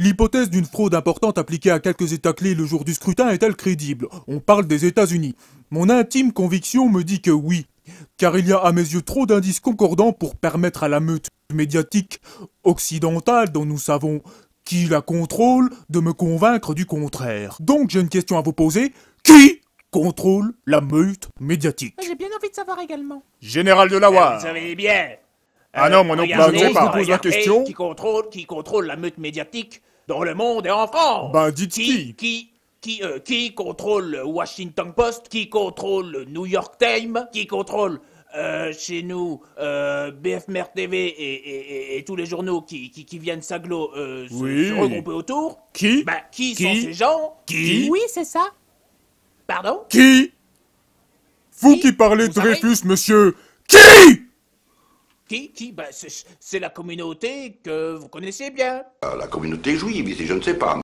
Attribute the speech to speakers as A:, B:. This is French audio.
A: L'hypothèse d'une fraude importante appliquée à quelques États clés le jour du scrutin est-elle crédible On parle des États-Unis. Mon intime conviction me dit que oui, car il y a à mes yeux trop d'indices concordants pour permettre à la meute médiatique occidentale dont nous savons qui la contrôle de me convaincre du contraire. Donc j'ai une question à vous poser. Qui contrôle la meute médiatique
B: J'ai bien envie de savoir également.
A: Général de Delaware. Eh, vous
B: savez bien,
A: ah non, moi non
C: plus. je je pose la question. Qui
D: contrôle, qui contrôle la meute
B: médiatique
D: dans le monde et en France. Ben, dites qui. Qui, qui, euh, contrôle Washington Post, qui contrôle le New York Times, qui contrôle euh, chez nous euh, BFMR TV et, tous les journaux qui, viennent s'aglo, regrouper
C: autour. Qui ben, qui, sont ces gens Qui Oui, c'est ça. Pardon Qui Vous qui parlez de Dreyfus, monsieur Qui
D: qui, qui Ben, C'est la communauté que vous connaissez bien.
A: la communauté juive ici, je ne sais pas.